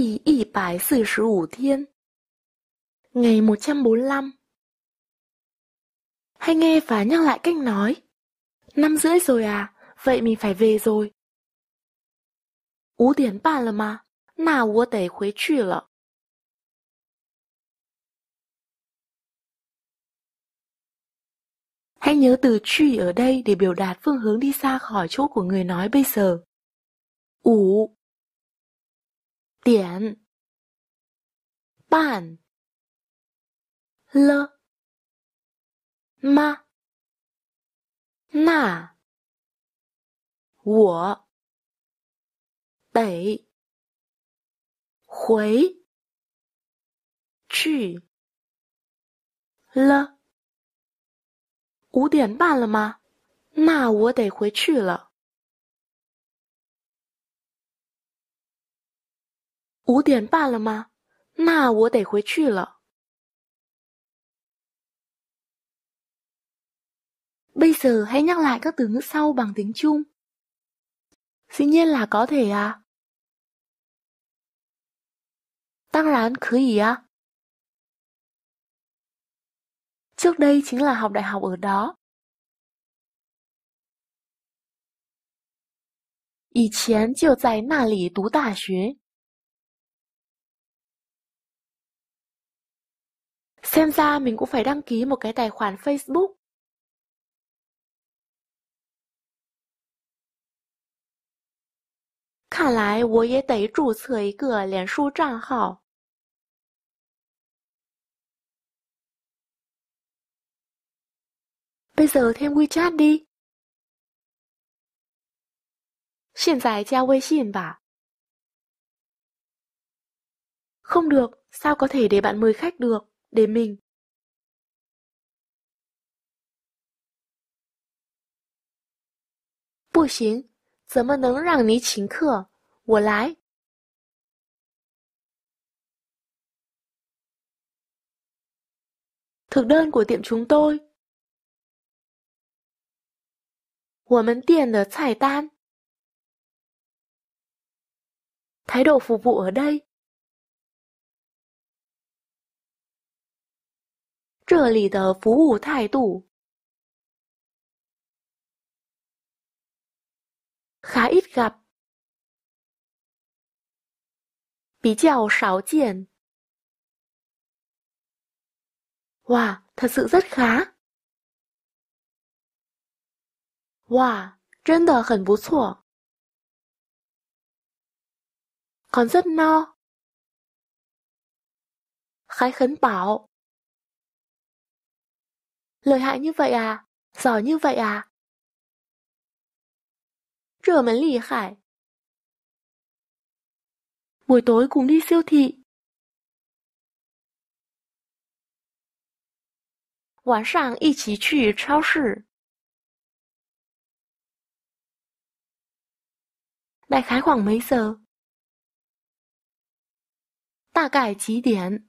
một trăm 第一百四十五天，ngày lăm hãy nghe và nhắc lại cách nói. Năm rưỡi rồi à, vậy mình phải về rồi. hãy nhớ từ truy ở đây để biểu đạt phương hướng đi xa khỏi chỗ của người nói bây giờ. Ủ 点半了吗？那我得回去了。五点半了吗？那我得回去了。五点半了吗？那我得回去了。Bây giờ hãy nhắc lại các từ ngữ sau bằng tiếng Trung. Dĩ nhiên là có thể à. Tăng Lán Khứ ý à. Trước đây chính là học đại học ở đó. Ý chén chiều tại nà lì tú tà xuế. Xem ra mình cũng phải đăng ký một cái tài khoản Facebook. Facebook 看来我也得注册一个脸书账号。bây giờ thêm WeChat đi. 现在加微信吧。Không được, sao có thể để bạn mời khách được? để mình Bù xính, 怎么能让你请客？我来。Thực đơn của tiệm chúng tôi. 我们店的菜单。Thái độ phục vụ ở đây 这里的服务态度 khá ít gặp 比较少见 Wow, thật sự rất khá. Wow, 真的很不错. Còn rất no. Khái khấn bảo lợi hại như vậy à, giỏi như vậy à. Buổi tối cùng đi siêu thị. Đại khái khoảng mấy giờ? Đại khái 大概几点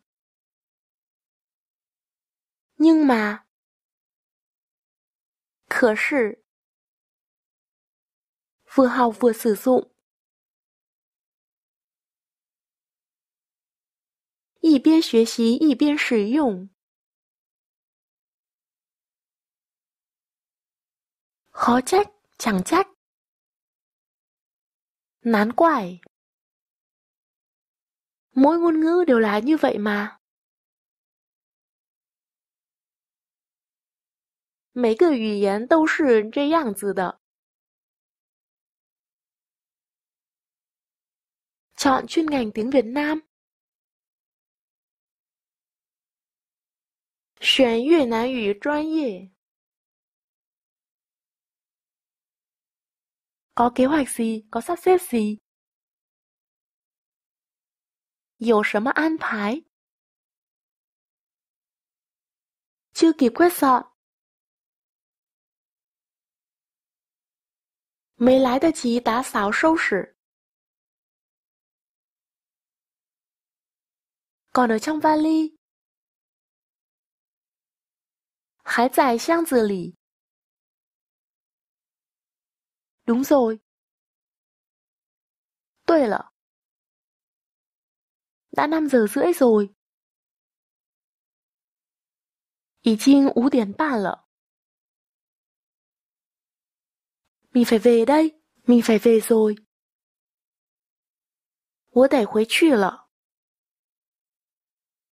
？Nhưng mà 可视，vừa học vừa sử dụng，一边学习一边使用。khó trách, chẳng trách. Nán quải. Mỗi ngôn ngữ đều là như vậy mà. 每个语言都是这样子的 Chọn chuyên ngành tiếng Việt Nam chọn Việt Nam ngữ chuyên nghiệp Có kế hoạch gì? Có sắp xếp gì? có gì, 有什么安排？Chưa kịp quét dọn 没来得及打扫收拾，搞得枪法里，还在箱子里。龙 ú 对了，那那么 Đã 已经五点半了。mình phải về đây, mình phải về rồi. 我得回去了。